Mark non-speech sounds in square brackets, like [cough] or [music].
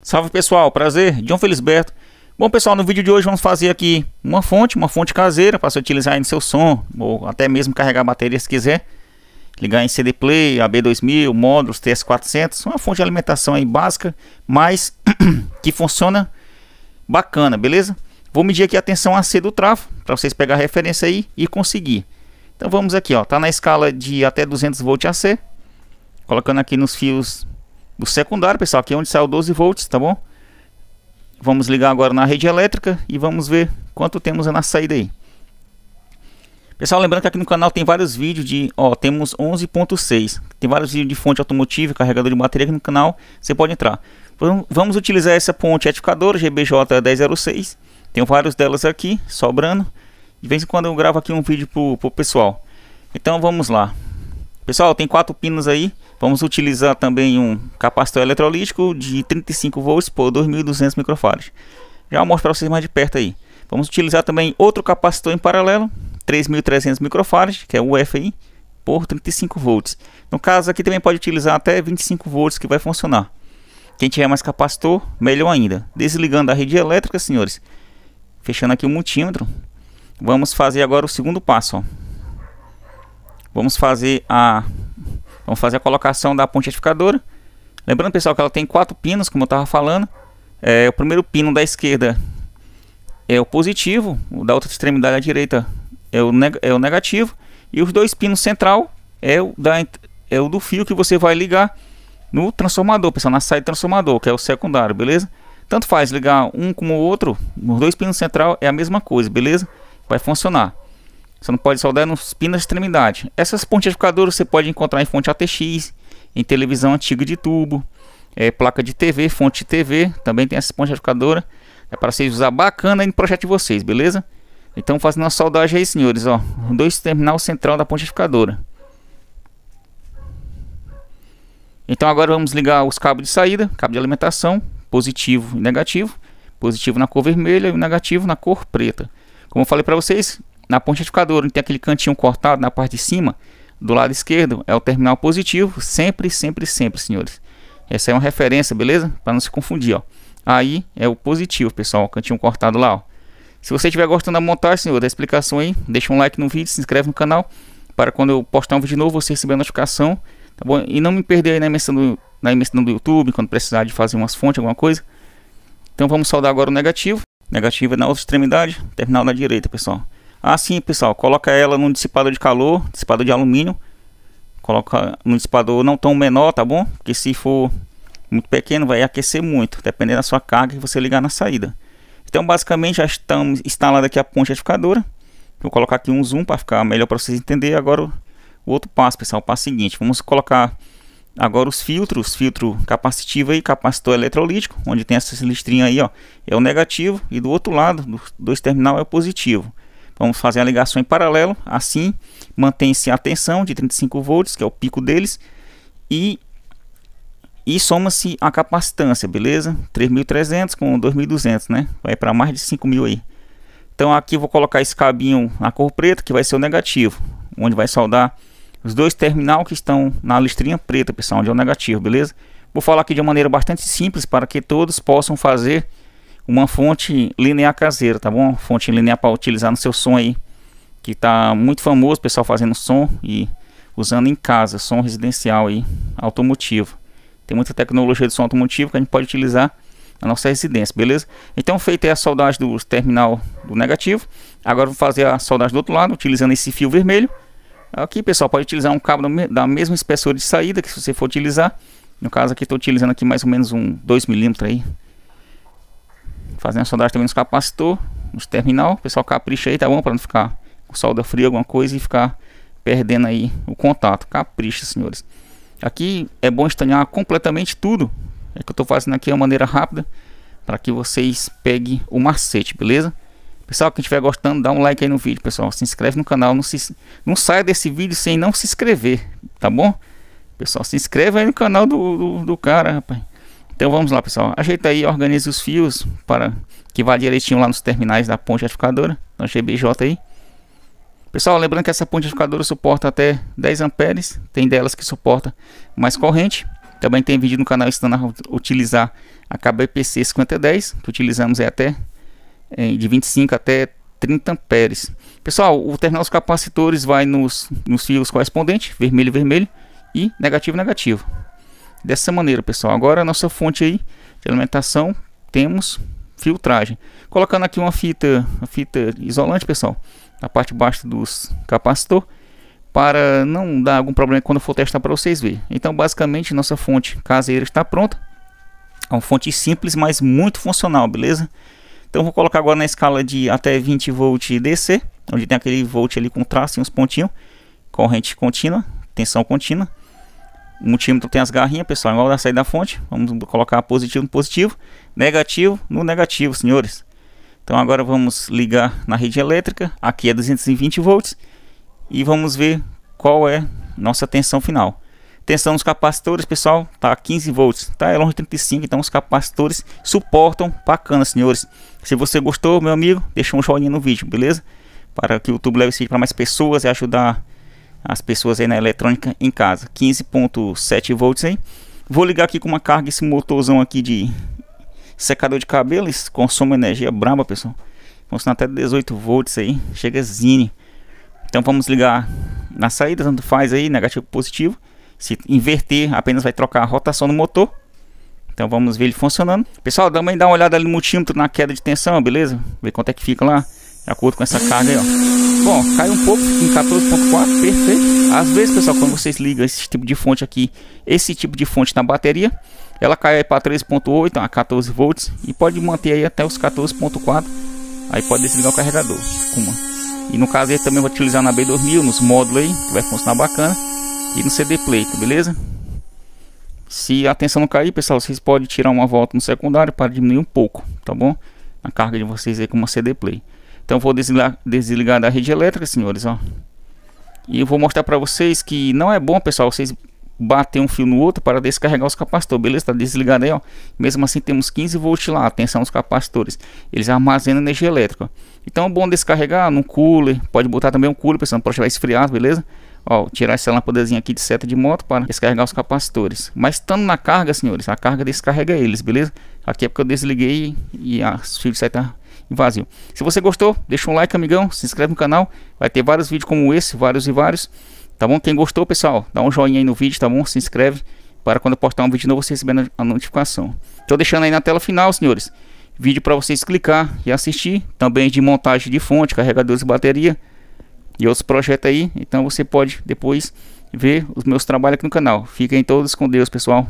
Salve pessoal, prazer, John Felisberto. Bom pessoal, no vídeo de hoje vamos fazer aqui uma fonte, uma fonte caseira para se utilizar aí no seu som ou até mesmo carregar bateria se quiser. Ligar em CD Play, AB2000, módulos, TS400, uma fonte de alimentação aí básica, mas [clears throat] que funciona bacana, beleza? Vou medir aqui a tensão AC do trafo para vocês pegar a referência aí e conseguir. Então vamos aqui, ó, tá na escala de até 200 V AC, colocando aqui nos fios o secundário, pessoal. Aqui é onde saiu 12 volts, tá bom? Vamos ligar agora na rede elétrica e vamos ver quanto temos na saída aí. Pessoal, lembrando que aqui no canal tem vários vídeos de, ó, temos 11.6. Tem vários vídeos de fonte automotiva, carregador de bateria aqui no canal, você pode entrar. Vamos utilizar essa ponte edificadora GBJ1006. Tenho vários delas aqui, sobrando. De vez em quando eu gravo aqui um vídeo pro, pro pessoal. Então vamos lá. Pessoal, tem quatro pinos aí. Vamos utilizar também um capacitor eletrolítico de 35 volts por 2200 microfarads. Já vou mostrar vocês mais de perto aí. Vamos utilizar também outro capacitor em paralelo, 3300 microfarads, que é o aí, por 35 volts. No caso aqui também pode utilizar até 25 volts que vai funcionar. Quem tiver mais capacitor, melhor ainda. Desligando a rede elétrica, senhores. Fechando aqui o multímetro. Vamos fazer agora o segundo passo. Ó. Vamos fazer a Vamos fazer a colocação da pontificadora. Lembrando, pessoal, que ela tem quatro pinos, como eu estava falando. É, o primeiro pino da esquerda é o positivo, o da outra extremidade à direita é o, é o negativo. E os dois pinos central é o, da, é o do fio que você vai ligar no transformador, pessoal, na saída do transformador, que é o secundário, beleza? Tanto faz ligar um como o outro, nos dois pinos central é a mesma coisa, beleza? Vai funcionar. Você não pode soldar nos pinos de extremidade. Essas pontes educadoras você pode encontrar em fonte ATX, em televisão antiga de tubo, é, placa de TV, fonte de TV, também tem essa ponte educadora. É para vocês usar bacana no projeto de vocês, beleza? Então fazendo uma soldagem aí, senhores, ó, dois terminal central da pontificadora. Então agora vamos ligar os cabos de saída, cabo de alimentação, positivo e negativo, positivo na cor vermelha e negativo na cor preta. Como eu falei para vocês, na ponte retificadora, onde tem aquele cantinho cortado na parte de cima, do lado esquerdo é o terminal positivo, sempre, sempre, sempre, senhores. Essa é uma referência, beleza? Para não se confundir, ó. Aí é o positivo, pessoal, o cantinho cortado lá, ó. Se você estiver gostando da montagem, senhor, da explicação aí, deixa um like no vídeo, se inscreve no canal para quando eu postar um vídeo novo você receber a notificação, tá bom? E não me perder aí na emissão do, na emissão do YouTube, quando precisar de fazer umas fontes, alguma coisa. Então vamos saudar agora o negativo. Negativo é na outra extremidade, terminal na direita, pessoal. Assim, pessoal, coloca ela num dissipador de calor, dissipador de alumínio. Coloca no dissipador não tão menor, tá bom? Porque se for muito pequeno vai aquecer muito, dependendo da sua carga que você ligar na saída. Então, basicamente, já estamos instalada aqui a ponte edificadora Vou colocar aqui um zoom para ficar melhor para vocês entenderem. Agora, o outro passo, pessoal, o passo seguinte. Vamos colocar agora os filtros, filtro capacitivo e capacitor eletrolítico, onde tem essa listrinha aí, ó, é o negativo e do outro lado, dos dois terminal é o positivo. Vamos fazer a ligação em paralelo, assim mantém-se a tensão de 35 volts, que é o pico deles, e e soma-se a capacitância, beleza? 3.300 com 2.200, né? Vai para mais de 5.000 aí. Então aqui vou colocar esse cabinho na cor preta, que vai ser o negativo, onde vai soldar os dois terminal que estão na listrinha preta, pessoal, onde é o negativo, beleza? Vou falar aqui de uma maneira bastante simples para que todos possam fazer uma fonte linear caseira, tá bom? Fonte linear para utilizar no seu som aí, que tá muito famoso, pessoal fazendo som e usando em casa, som residencial aí, automotivo. Tem muita tecnologia de som automotivo que a gente pode utilizar na nossa residência, beleza? Então, feita a soldagem do terminal do negativo, agora vou fazer a soldagem do outro lado, utilizando esse fio vermelho. Aqui, pessoal, pode utilizar um cabo da mesma espessura de saída que se você for utilizar. No caso aqui, estou utilizando aqui mais ou menos um 2 milímetros aí, Fazendo a soldagem também nos capacitor, nos terminal. O pessoal capricha aí, tá bom? Para não ficar com solda fria, alguma coisa e ficar perdendo aí o contato. Capricha, senhores. Aqui é bom estanhar completamente tudo. É que eu estou fazendo aqui de uma maneira rápida para que vocês peguem o macete, beleza? Pessoal, quem estiver gostando, dá um like aí no vídeo, pessoal. Se inscreve no canal, não, se, não saia desse vídeo sem não se inscrever, tá bom? Pessoal, se inscreve aí no canal do, do, do cara, rapaz. Então vamos lá, pessoal. Ajeita aí, organize os fios para que vá direitinho lá nos terminais da ponte retificadora, na GBJ aí. Pessoal, lembrando que essa ponte retificadora suporta até 10 amperes, tem delas que suporta mais corrente. Também tem vídeo no canal ensinando a utilizar a KBPC 5010, que utilizamos é até é, de 25 até 30 amperes. Pessoal, o terminal dos capacitores vai nos, nos fios correspondentes, vermelho, vermelho e negativo, negativo. Dessa maneira, pessoal. Agora, nossa fonte aí de alimentação, temos filtragem. Colocando aqui uma fita, uma fita isolante, pessoal, na parte de baixo dos capacitor, para não dar algum problema quando for testar para vocês verem. Então, basicamente, nossa fonte caseira está pronta. É uma fonte simples, mas muito funcional, beleza? Então, vou colocar agora na escala de até 20 volt DC, onde tem aquele volt ali com traço e uns pontinhos, corrente contínua, tensão contínua multímetro tem as garrinhas, pessoal, igual da saída da fonte. Vamos colocar positivo no positivo, negativo no negativo, senhores. Então agora vamos ligar na rede elétrica, aqui é 220 volts, e vamos ver qual é nossa tensão final. Tensão nos capacitores, pessoal, tá 15 volts, tá? É longe de 35, então os capacitores suportam bacana, senhores. Se você gostou, meu amigo, deixa um joinha no vídeo, beleza? Para que o YouTube leve esse vídeo para mais pessoas e ajudar as pessoas aí na eletrônica em casa. 15.7 volts aí. Vou ligar aqui com uma carga esse motorzão aqui de secador de cabelo. Isso consome energia braba, pessoal. funciona até 18 volts aí. Chega zine. Então vamos ligar na saída, tanto faz aí, negativo positivo. Se inverter, apenas vai trocar a rotação do motor. Então vamos ver ele funcionando. Pessoal, também dá uma olhada ali no multímetro na queda de tensão, beleza? Ver quanto é que fica lá, de acordo com essa carga aí, ó. Bom, cai um pouco, fica em 14.4, perfeito. Às vezes, pessoal, quando vocês ligam esse tipo de fonte aqui, esse tipo de fonte na bateria, ela cai para 3.8 a 14 volts e pode manter aí até os 14.4. Aí pode desligar o carregador. Uma. E no caso aí também vou utilizar na B2000, nos módulos aí, que vai funcionar bacana. E no CD Play, tá beleza? Se a tensão não cair, pessoal, vocês podem tirar uma volta no secundário para diminuir um pouco, tá bom? A carga de vocês aí com uma CD Play. Então vou desligar, desligar da rede elétrica, senhores, ó. E eu vou mostrar para vocês que não é bom, pessoal, vocês bater um fio no outro para descarregar os capacitores, beleza? Tá desligado aí, ó. Mesmo assim temos 15 volts lá, atenção os capacitores. Eles armazenam energia elétrica. Então é bom descarregar num cooler, pode botar também um cooler, pessoal, para deixar esfriar, beleza? Ó, tirar essa lâmpadazinha aqui de seta de moto para descarregar os capacitores. Mas estando na carga, senhores, a carga descarrega eles, beleza? Aqui é porque eu desliguei e a fio de vazio. Se você gostou, deixa um like, amigão, se inscreve no canal. Vai ter vários vídeos como esse, vários e vários. Tá bom? Quem gostou, pessoal, dá um joinha aí no vídeo, tá bom? Se inscreve para quando eu postar um vídeo novo você receber a notificação. Estou deixando aí na tela final, senhores. Vídeo para vocês clicar e assistir. Também de montagem de fonte, carregadores e bateria e outros projetos aí. Então você pode depois ver os meus trabalhos aqui no canal. Fiquem todos com Deus, pessoal.